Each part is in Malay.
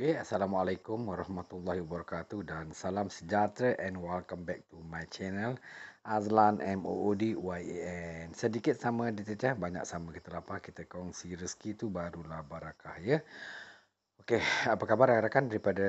Okay, Assalamualaikum warahmatullahi wabarakatuh dan salam sejahtera and welcome back to my channel Azlan M-O-O-D-Y-A-N Sedikit sama ditecah, banyak sama kita lapar, kita kongsi rezeki tu barulah barakah ya Okay, apa khabar rakan-rakan daripada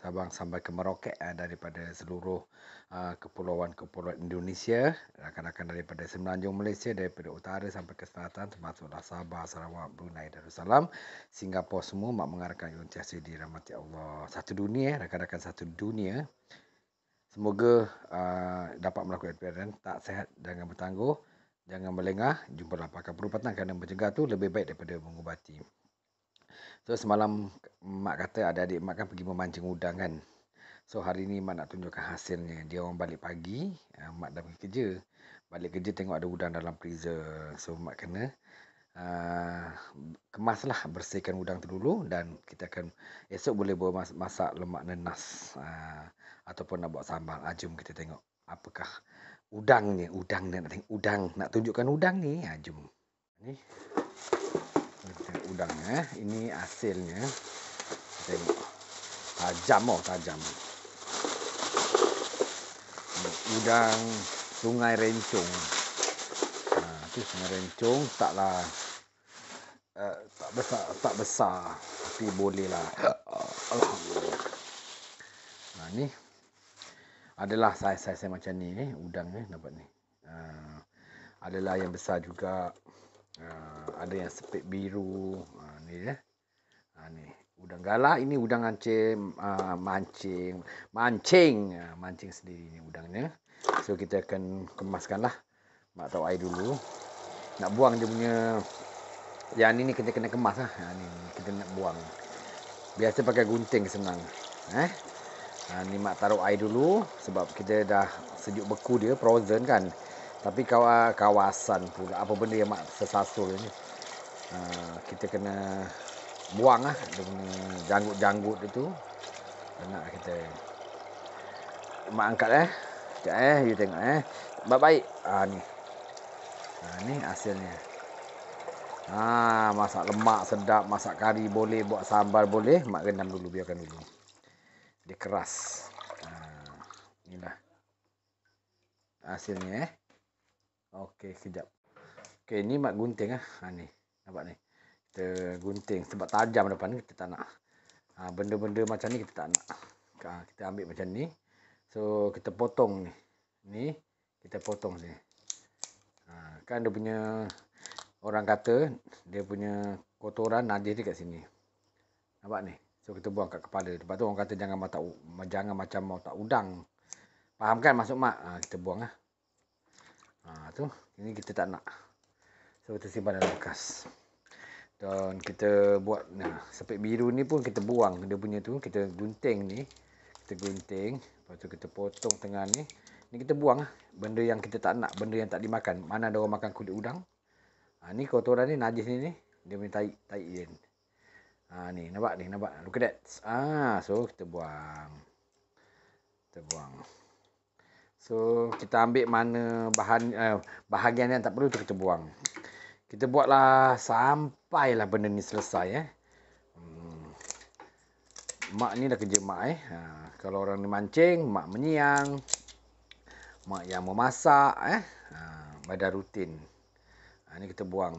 Sabang sampai ke Merauke uh, daripada seluruh uh, kepulauan-kepulauan Indonesia. Rakan-rakan daripada Semenanjung Malaysia, daripada utara sampai ke selatan termasuklah Sabah, Sarawak, Brunei, Darussalam. Singapura semua mak mengarahkan yang di rahmat Allah. Satu dunia, eh, rakan-rakan satu dunia. Semoga uh, dapat melakukan perjalanan tak sehat jangan bertangguh. Jangan melengah, jumpa lapak, pakar perubatan kerana mencegah tu lebih baik daripada mengubati. So semalam mak kata ada adik mak kan pergi memancing udang kan. So hari ni mak nak tunjukkan hasilnya. Dia orang balik pagi, uh, mak dah pergi kerja. Balik kerja tengok ada udang dalam freezer. So mak kena uh, kemaslah bersihkan udang tu dulu dan kita akan esok boleh buat mas- masak lemak nenas uh, ataupun nak buat sambal. ajum ah, kita tengok apakah udangnya, udang nak tengok udang, nak tunjukkan udang ni. ajum. Ah, uh, Ni. Okay udang eh. Ini hasilnya. Tengok. Tajam oh, tajam. Udang Sungai Rencong. Ha, itu Sungai Rencong taklah uh, tak besar tak besar tapi boleh lah. Alhamdulillah. Ha, ni adalah saiz-saiz macam ni ni udang ni eh, nampak ni. Ha, adalah yang besar juga. Ah, ada yang sepik biru ha, ni ya ha, ni udang galah ini udang ancing ha, mancing mancing ha, mancing sendiri ni udangnya so kita akan kemaskanlah mak tahu air dulu nak buang dia punya yang ni ni kita kena kemas lah. Ha, ni kita nak buang. Biasa pakai gunting senang. Eh? Ha, ni mak taruh air dulu. Sebab kita dah sejuk beku dia. Frozen kan. Tapi kawasan pula apa benda yang mak sesasul ni. Ah, kita kena buang lah dengan janggut-janggut itu. Nak kita mak angkat eh. Sekejap eh, you tengok eh. Baik-baik. Ha, ah, ni. Ha, ni hasilnya. Ha, masak lemak sedap, masak kari boleh, buat sambal boleh. Mak rendam dulu, biarkan dulu. Dia keras. Ha, inilah. Hasilnya eh. Okey, kejap. Okey, ni mat gunting ah. Ha ni. Nampak ni. Kita gunting sebab tajam depan ni kita tak nak. Ha benda-benda macam ni kita tak nak. Ha, kita ambil macam ni. So kita potong ni. Ni kita potong ni. Ha, kan dia punya orang kata dia punya kotoran najis kat sini. Nampak ni. So kita buang kat kepala. Lepas tu orang kata jangan mata jangan macam mau tak udang. Faham kan masuk mak? Ha, kita buang lah ha, tu ini kita tak nak so kita simpan dalam bekas dan kita buat nah sepet biru ni pun kita buang dia punya tu kita gunting ni kita gunting lepas tu kita potong tengah ni ni kita buang ah. benda yang kita tak nak benda yang tak dimakan mana ada orang makan kulit udang ha, ni kotoran ni najis ni ni dia punya tai tai jen ha, ni nampak ni nampak look at that ah ha, so kita buang kita buang So kita ambil mana bahan eh, bahagian yang tak perlu tu kita buang. Kita buatlah sampailah benda ni selesai eh. Hmm. Mak ni dah kerja mak eh. Ha, kalau orang ni mancing, mak menyiang. Mak yang memasak eh. Ha, pada rutin. Ha, ni kita buang.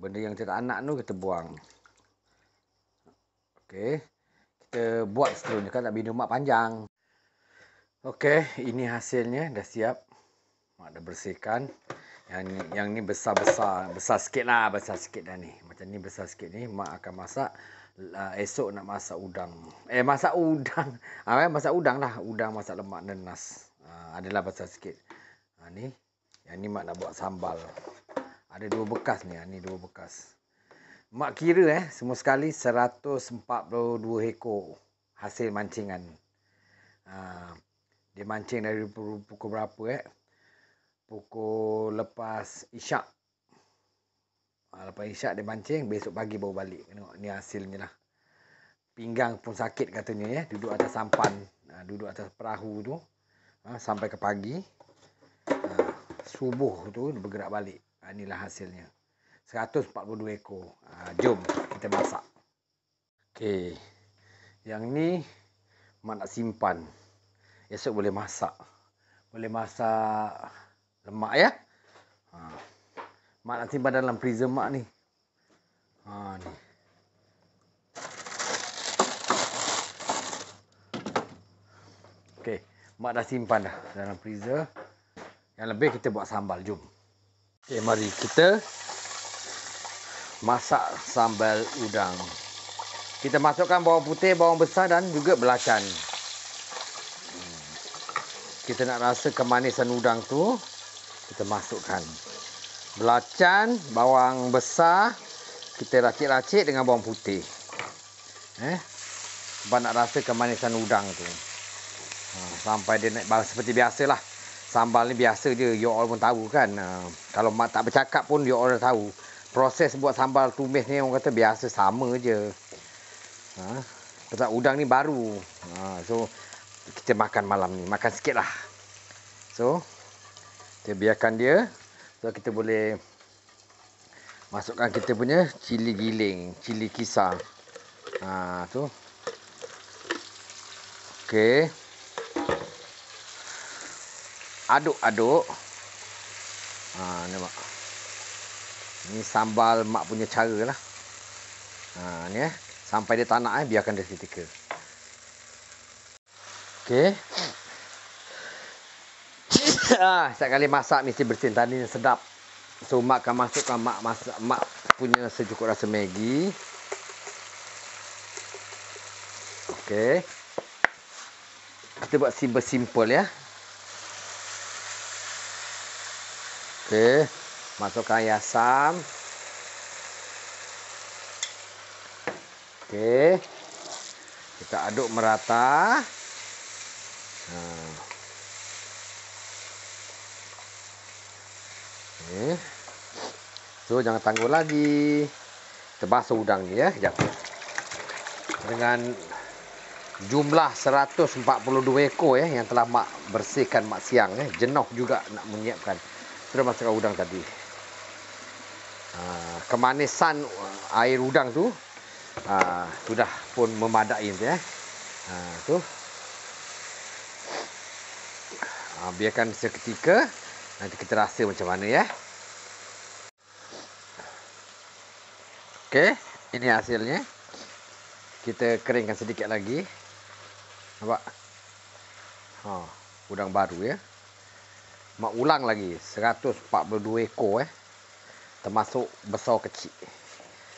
Benda yang kita tak nak tu kita buang. okay Kita buat seterusnya kan nak bina mak panjang. Okay, ini hasilnya dah siap. Mak dah bersihkan. Yang ni, yang ni besar-besar. Besar sedikit lah. Besar sedikit dah ni. Macam ni besar sedikit ni. Mak akan masak. Uh, esok nak masak udang. Eh, masak udang. Ha, masak udang lah. Udang masak lemak nenas. nas. Uh, adalah besar sedikit. Ha, ah, ni. Yang ni mak nak buat sambal. Ada dua bekas ni. Ha, ni dua bekas. Mak kira eh. Semua sekali 142 ekor. Hasil mancingan. Uh, dia mancing dari pukul berapa eh pukul lepas isyak ha, lepas isyak dia mancing besok pagi baru balik tengok ni hasilnya lah pinggang pun sakit katanya ya eh. duduk atas sampan ha, duduk atas perahu tu ha, sampai ke pagi ha, subuh tu bergerak balik ha, inilah hasilnya 142 ekor ha, jom kita masak Okay, yang ni mana simpan esok boleh masak. Boleh masak lemak ya. Ha. Mak nak simpan dalam freezer mak ni. Ha ni. Okey, mak dah simpan dah dalam freezer. Yang lebih kita buat sambal jom. Okey, mari kita masak sambal udang. Kita masukkan bawang putih, bawang besar dan juga belacan kita nak rasa kemanisan udang tu kita masukkan belacan bawang besar kita racik-racik dengan bawang putih eh sebab nak rasa kemanisan udang tu ha, sampai dia naik bawang seperti biasalah sambal ni biasa je you all pun tahu kan ha, kalau mak tak bercakap pun you all dah tahu proses buat sambal tumis ni orang kata biasa sama je ha, sebab udang ni baru ha, so kita makan malam ni. Makan sikit lah. So, kita biarkan dia. So, kita boleh masukkan kita punya cili giling. Cili kisar. Ha, tu. Okay. Aduk-aduk. Ha, ni mak. Ni sambal mak punya cara lah. Ha, ni eh. Sampai dia tak nak eh. Biarkan dia seketika. Okay. Okey. ah, setiap kali masak mesti bersin tadi sedap. So mak akan masukkan mak masak mak punya secukup rasa Maggi. Okey. Kita buat simple simple ya. Okey. Masukkan air asam. Okey. Kita aduk merata. Ha. Hmm. Ni. Eh. So jangan tangguh lagi. Terbasuh udang ni ya. Jap. Dengan jumlah 142 ekor ya yang telah mak bersihkan mak siang ya. Jenuh juga nak menyiapkan. Sudah masak udang tadi. Ha. kemanisan uh, air udang tu ha. sudah pun memadai ya. Ha tu. So. Ah, biarkan seketika nanti kita rasa macam mana ya okey ini hasilnya kita keringkan sedikit lagi nampak ha udang baru ya mak ulang lagi 142 ekor eh termasuk besar kecil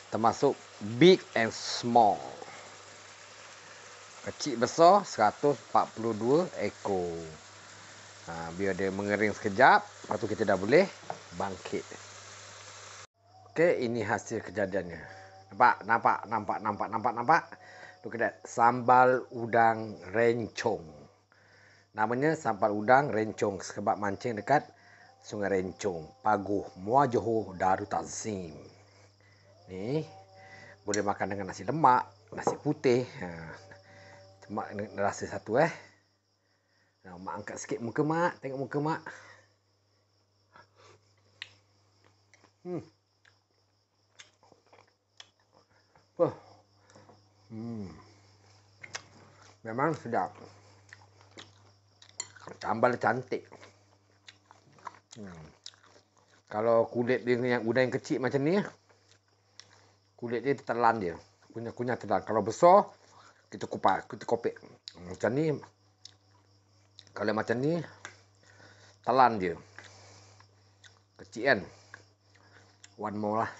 termasuk big and small kecil besar 142 ekor Biar dia mengering sekejap Lepas tu kita dah boleh bangkit Okey, ini hasil kejadiannya Nampak, nampak, nampak, nampak, nampak, nampak Tu at Sambal udang rencong Namanya sambal udang rencong Sebab mancing dekat sungai rencong Paguh Muajohu Johor Darul Tazim Ni Boleh makan dengan nasi lemak Nasi putih ha. Cuma rasa satu eh Nah, Mak angkat sikit muka mak. Tengok muka mak. Hmm. Oh. Hmm. Memang sedap. Tambal cantik. Hmm. Kalau kulit dia yang udang yang kecil macam ni Kulit dia telan dia. Punya kunyah telan. Kalau besar kita kupas, kita kopek. Macam ni kalau macam ni telan je kecil kan one more lah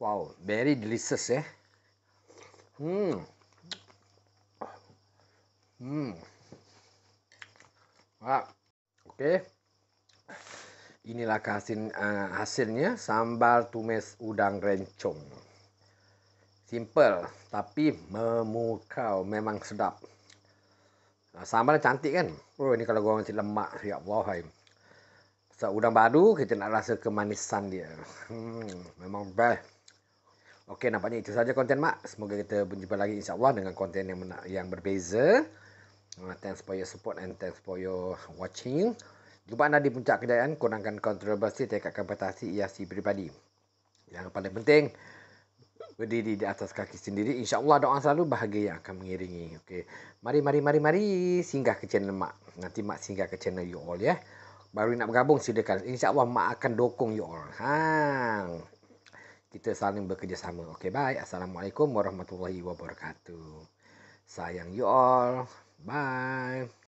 wow very delicious eh hmm hmm ah. okey inilah hasil uh, ah, hasilnya sambal tumis udang rencong simple tapi memukau memang sedap Ah, sambal dia cantik kan? Oh, ini kalau goreng nasi lemak, ya Allah. Hai. So, udang baru, kita nak rasa kemanisan dia. Hmm, memang best. Okey, nampaknya itu saja konten mak. Semoga kita berjumpa lagi insyaAllah dengan konten yang yang berbeza. Ah, thanks for your support and thanks for your watching. Jumpa anda di puncak kejayaan. Kurangkan kontroversi, tekatkan prestasi, iasi pribadi. Yang paling penting, berdiri di atas kaki sendiri insyaallah doa selalu bahagia yang akan mengiringi Okay, mari mari mari mari singgah ke channel mak nanti mak singgah ke channel you all ya baru nak bergabung silakan insyaallah mak akan dokong you all ha kita saling bekerjasama Okay, bye assalamualaikum warahmatullahi wabarakatuh sayang you all bye